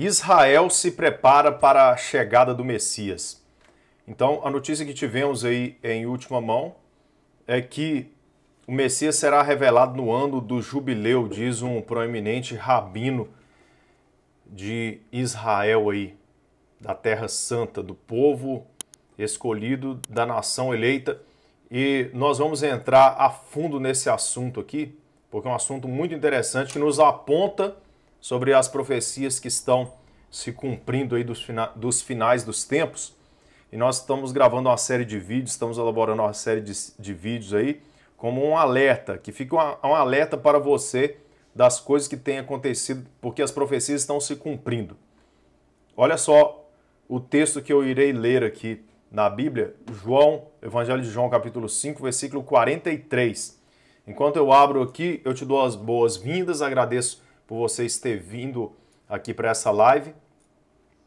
Israel se prepara para a chegada do Messias. Então, a notícia que tivemos aí em última mão é que o Messias será revelado no ano do jubileu, diz um proeminente rabino de Israel aí, da Terra Santa, do povo escolhido, da nação eleita. E nós vamos entrar a fundo nesse assunto aqui, porque é um assunto muito interessante que nos aponta sobre as profecias que estão se cumprindo aí dos, fina dos finais dos tempos. E nós estamos gravando uma série de vídeos, estamos elaborando uma série de, de vídeos aí, como um alerta, que fica um, um alerta para você das coisas que têm acontecido, porque as profecias estão se cumprindo. Olha só o texto que eu irei ler aqui na Bíblia, João, Evangelho de João, capítulo 5, versículo 43. Enquanto eu abro aqui, eu te dou as boas-vindas, agradeço por vocês ter vindo aqui para essa live,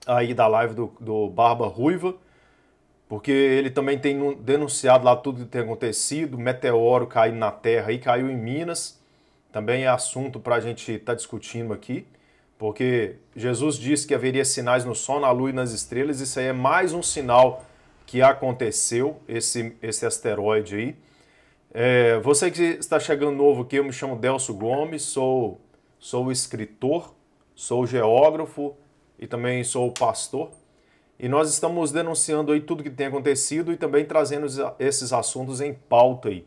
aí da live do, do Barba Ruiva, porque ele também tem denunciado lá tudo que tem acontecido, meteoro caindo na Terra e caiu em Minas, também é assunto para a gente estar tá discutindo aqui, porque Jesus disse que haveria sinais no sol, na lua e nas estrelas, isso aí é mais um sinal que aconteceu, esse, esse asteroide aí. É, você que está chegando novo aqui, eu me chamo Delso Gomes, sou sou escritor, sou geógrafo e também sou pastor. E nós estamos denunciando aí tudo que tem acontecido e também trazendo esses assuntos em pauta aí.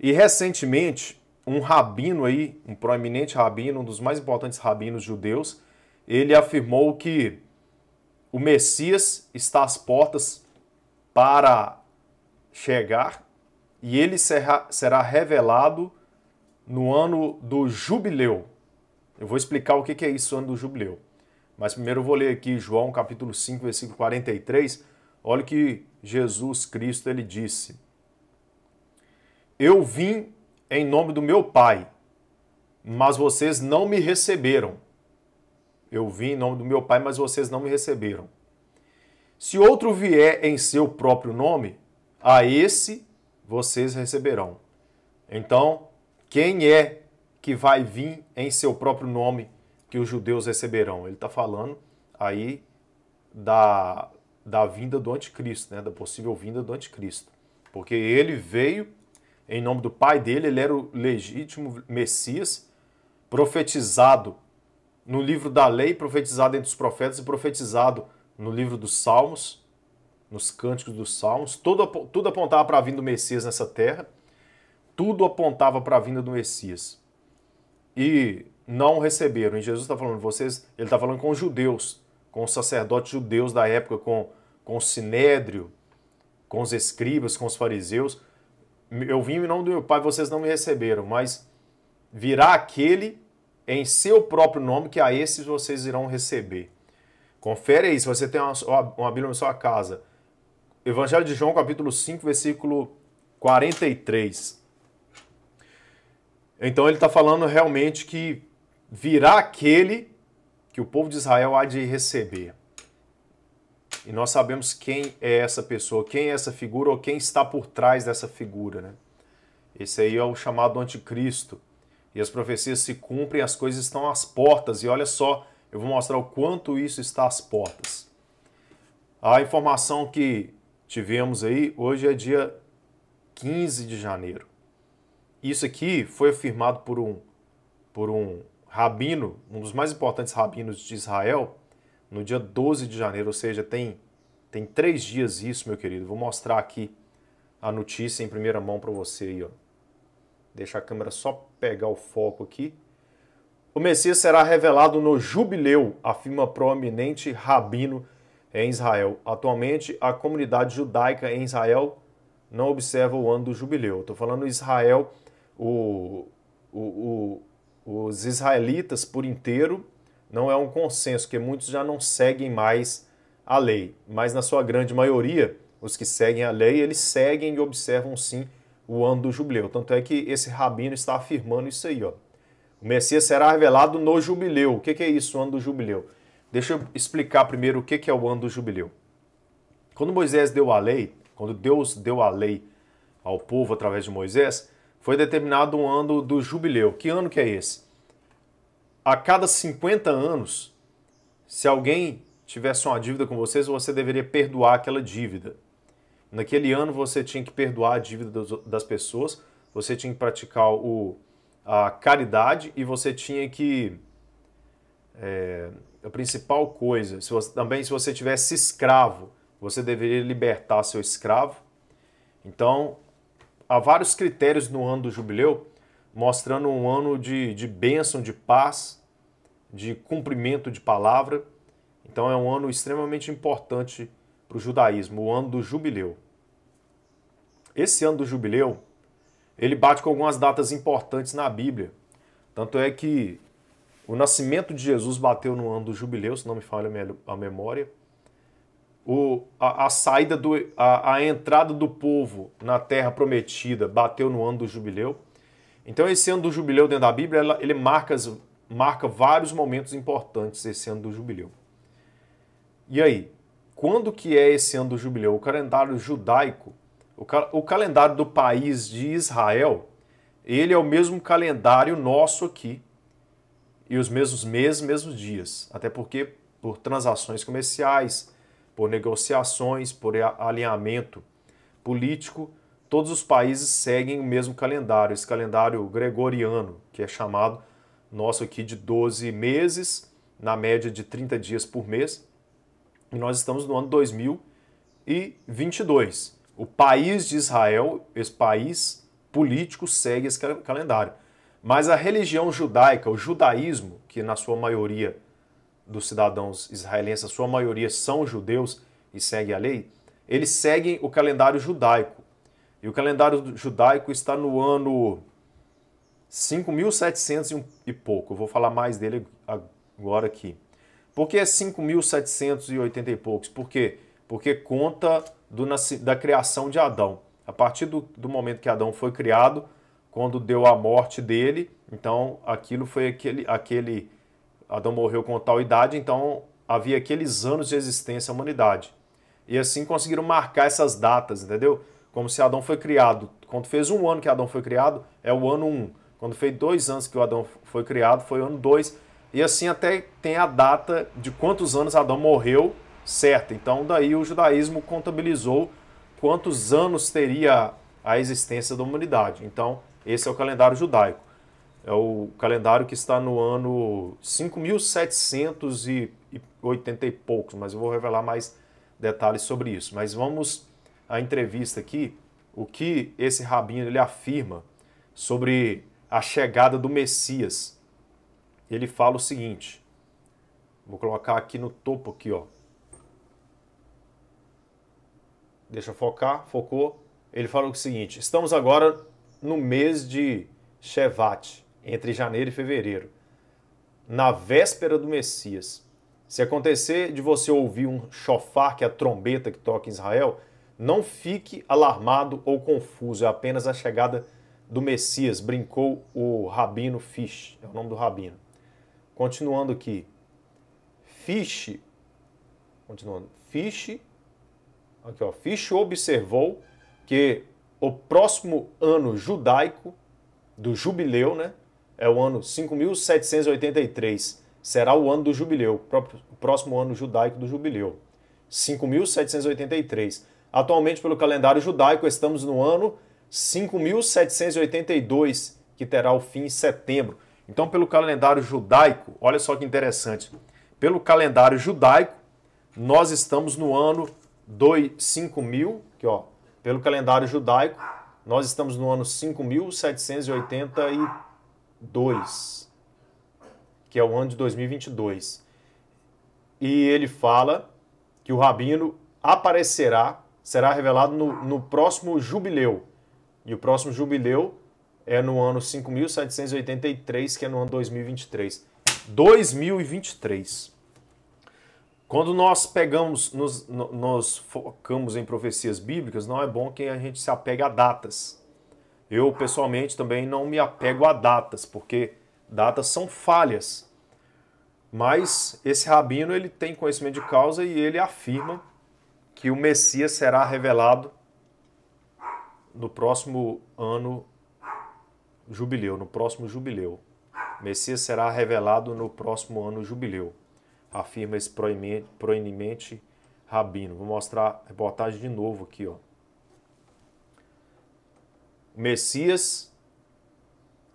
E recentemente, um rabino aí, um proeminente rabino, um dos mais importantes rabinos judeus, ele afirmou que o Messias está às portas para chegar e ele será, será revelado no ano do jubileu, eu vou explicar o que é isso ano do jubileu. Mas primeiro eu vou ler aqui João capítulo 5, versículo 43. Olha o que Jesus Cristo ele disse: Eu vim em nome do meu Pai, mas vocês não me receberam. Eu vim em nome do meu Pai, mas vocês não me receberam. Se outro vier em seu próprio nome, a esse vocês receberão. Então, quem é que vai vir em seu próprio nome que os judeus receberão. Ele está falando aí da, da vinda do anticristo, né? da possível vinda do anticristo. Porque ele veio em nome do pai dele, ele era o legítimo Messias, profetizado no livro da lei, profetizado entre os profetas e profetizado no livro dos Salmos, nos cânticos dos Salmos. Tudo, tudo apontava para a vinda do Messias nessa terra, tudo apontava para a vinda do Messias e não receberam. E Jesus está falando vocês, ele está falando com os judeus, com os sacerdotes judeus da época, com, com o sinédrio, com os escribas, com os fariseus. Eu vim em nome do meu pai, vocês não me receberam, mas virá aquele em seu próprio nome que a esses vocês irão receber. Confere aí, se você tem uma, uma Bíblia na sua casa. Evangelho de João, capítulo 5, versículo 43. Então ele está falando realmente que virá aquele que o povo de Israel há de receber. E nós sabemos quem é essa pessoa, quem é essa figura ou quem está por trás dessa figura. Né? Esse aí é o chamado anticristo. E as profecias se cumprem, as coisas estão às portas. E olha só, eu vou mostrar o quanto isso está às portas. A informação que tivemos aí, hoje é dia 15 de janeiro. Isso aqui foi afirmado por um, por um rabino, um dos mais importantes rabinos de Israel, no dia 12 de janeiro, ou seja, tem, tem três dias isso, meu querido. Vou mostrar aqui a notícia em primeira mão para você aí, ó. Deixa a câmera só pegar o foco aqui. O Messias será revelado no jubileu, afirma proeminente rabino em Israel. Atualmente, a comunidade judaica em Israel não observa o ano do jubileu. Estou falando Israel o, o, o, os israelitas por inteiro, não é um consenso, que muitos já não seguem mais a lei, mas na sua grande maioria, os que seguem a lei, eles seguem e observam sim o ano do jubileu. Tanto é que esse rabino está afirmando isso aí, ó. O Messias será revelado no jubileu. O que, que é isso, o ano do jubileu? Deixa eu explicar primeiro o que, que é o ano do jubileu. Quando Moisés deu a lei, quando Deus deu a lei ao povo através de Moisés, foi determinado um ano do jubileu. Que ano que é esse? A cada 50 anos, se alguém tivesse uma dívida com vocês, você deveria perdoar aquela dívida. Naquele ano você tinha que perdoar a dívida das pessoas, você tinha que praticar o, a caridade e você tinha que. É, a principal coisa, se você, também se você tivesse escravo, você deveria libertar seu escravo. Então, há vários critérios no ano do jubileu, mostrando um ano de, de bênção, de paz, de cumprimento de palavra. Então é um ano extremamente importante para o judaísmo, o ano do jubileu. Esse ano do jubileu, ele bate com algumas datas importantes na Bíblia. Tanto é que o nascimento de Jesus bateu no ano do jubileu, se não me falha a memória o, a, a saída do a, a, entrada do povo na terra prometida bateu no ano do jubileu. Então esse ano do jubileu dentro da Bíblia ela, ele marca marca vários momentos importantes esse ano do jubileu. E aí, quando que é esse ano do jubileu? O calendário judaico, o, cal, o calendário do país de Israel, ele é o mesmo calendário nosso aqui e os mesmos meses, mesmos dias, até porque por transações comerciais por negociações, por alinhamento político, todos os países seguem o mesmo calendário, esse calendário gregoriano, que é chamado nosso aqui de 12 meses, na média de 30 dias por mês. E nós estamos no ano 2022. O país de Israel, esse país político, segue esse calendário. Mas a religião judaica, o judaísmo, que na sua maioria dos cidadãos israelenses, a sua maioria são judeus e seguem a lei, eles seguem o calendário judaico. E o calendário judaico está no ano 5.700 e pouco. Eu vou falar mais dele agora aqui. Por que é 5.780 e poucos? Por quê? Porque conta do, da criação de Adão. A partir do, do momento que Adão foi criado, quando deu a morte dele, então aquilo foi aquele, aquele Adão morreu com tal idade, então havia aqueles anos de existência à humanidade. E assim conseguiram marcar essas datas, entendeu? Como se Adão foi criado. Quando fez um ano que Adão foi criado, é o ano 1. Um. Quando fez dois anos que Adão foi criado, foi o ano 2. E assim até tem a data de quantos anos Adão morreu certa. Então daí o judaísmo contabilizou quantos anos teria a existência da humanidade. Então esse é o calendário judaico. É o calendário que está no ano 5780 e poucos, mas eu vou revelar mais detalhes sobre isso. Mas vamos à entrevista aqui, o que esse rabino ele afirma sobre a chegada do Messias. Ele fala o seguinte: Vou colocar aqui no topo aqui, ó. Deixa eu focar, focou. Ele fala o seguinte: Estamos agora no mês de Shevat, entre janeiro e fevereiro, na véspera do Messias. Se acontecer de você ouvir um chofar, que é a trombeta que toca em Israel, não fique alarmado ou confuso, é apenas a chegada do Messias, brincou o Rabino Fish, é o nome do Rabino. Continuando aqui, Fish, continuando, Fish, aqui ó, Fish observou que o próximo ano judaico, do jubileu, né, é o ano 5783. Será o ano do jubileu, o próximo ano judaico do jubileu. 5783. Atualmente, pelo calendário judaico, estamos no ano 5782, que terá o fim em setembro. Então, pelo calendário judaico, olha só que interessante. Pelo calendário judaico, nós estamos no ano 5000, que ó, pelo calendário judaico, nós estamos no ano 5783. 2, que é o ano de 2022. E ele fala que o Rabino aparecerá, será revelado no, no próximo jubileu. E o próximo jubileu é no ano 5.783, que é no ano 2023. 2023. Quando nós pegamos, nos, nos, focamos em profecias bíblicas, não é bom que a gente se apegue a datas. Eu, pessoalmente, também não me apego a datas, porque datas são falhas. Mas esse rabino ele tem conhecimento de causa e ele afirma que o Messias será revelado no próximo ano jubileu, no próximo jubileu. O Messias será revelado no próximo ano jubileu, afirma esse proeminente rabino. Vou mostrar a reportagem de novo aqui, ó. Messias,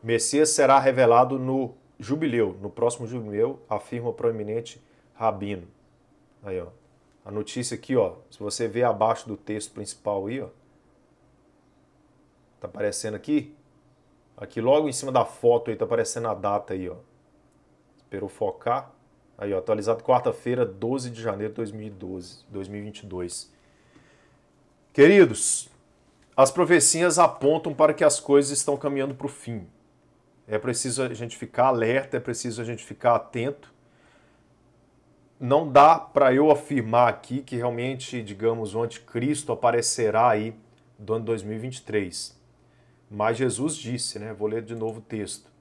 Messias será revelado no jubileu, no próximo jubileu, afirma o proeminente rabino. Aí, ó, a notícia aqui, ó, se você ver abaixo do texto principal aí, ó, tá aparecendo aqui, aqui logo em cima da foto aí tá aparecendo a data aí, ó. Esperou focar. Aí, ó, atualizado quarta-feira, 12 de janeiro de 2012, 2022. Queridos, as profecias apontam para que as coisas estão caminhando para o fim. É preciso a gente ficar alerta, é preciso a gente ficar atento. Não dá para eu afirmar aqui que realmente, digamos, o anticristo aparecerá aí do ano 2023. Mas Jesus disse, né? Vou ler de novo o texto.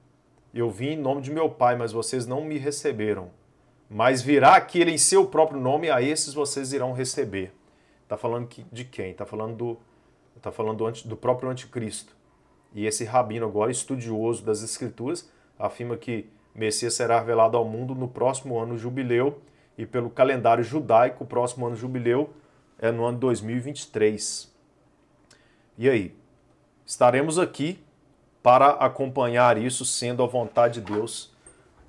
Eu vim em nome de meu Pai, mas vocês não me receberam. Mas virá aquele em seu próprio nome, a esses vocês irão receber. Está falando de quem? Está falando do está falando do próprio anticristo. E esse rabino agora, estudioso das escrituras, afirma que Messias será revelado ao mundo no próximo ano jubileu e pelo calendário judaico, o próximo ano jubileu é no ano 2023. E aí? Estaremos aqui para acompanhar isso sendo a vontade de Deus,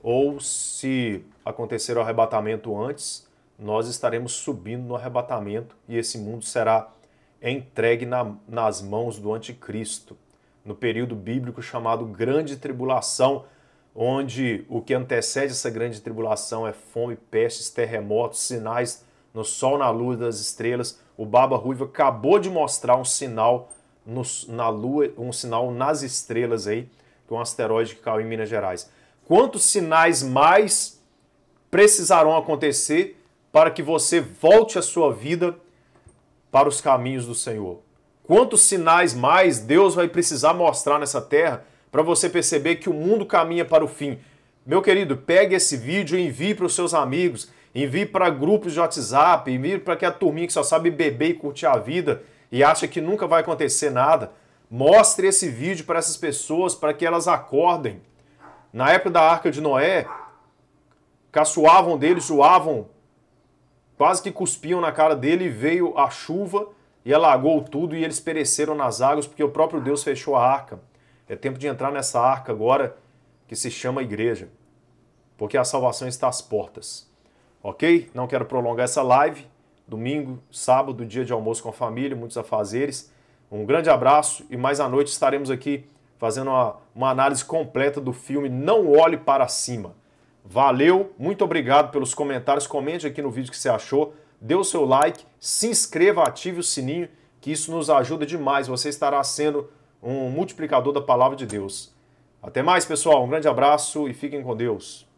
ou se acontecer o arrebatamento antes, nós estaremos subindo no arrebatamento e esse mundo será é entregue na, nas mãos do anticristo, no período bíblico chamado Grande Tribulação, onde o que antecede essa grande tribulação é fome, pestes, terremotos, sinais no sol, na lua das estrelas. O Baba Ruiva acabou de mostrar um sinal no, na lua, um sinal nas estrelas aí, que é um asteroide que caiu em Minas Gerais. Quantos sinais mais precisarão acontecer para que você volte à sua vida para os caminhos do Senhor. Quantos sinais mais Deus vai precisar mostrar nessa terra para você perceber que o mundo caminha para o fim? Meu querido, pegue esse vídeo e envie para os seus amigos, envie para grupos de WhatsApp, envie para aquela turminha que só sabe beber e curtir a vida e acha que nunca vai acontecer nada. Mostre esse vídeo para essas pessoas para que elas acordem. Na época da Arca de Noé, caçoavam deles, zoavam quase que cuspiam na cara dele e veio a chuva e alagou tudo e eles pereceram nas águas porque o próprio Deus fechou a arca. É tempo de entrar nessa arca agora que se chama igreja, porque a salvação está às portas. Ok? Não quero prolongar essa live. Domingo, sábado, dia de almoço com a família, muitos afazeres. Um grande abraço e mais à noite estaremos aqui fazendo uma, uma análise completa do filme Não Olhe para Cima. Valeu, muito obrigado pelos comentários. Comente aqui no vídeo que você achou, dê o seu like, se inscreva, ative o sininho, que isso nos ajuda demais. Você estará sendo um multiplicador da palavra de Deus. Até mais, pessoal. Um grande abraço e fiquem com Deus.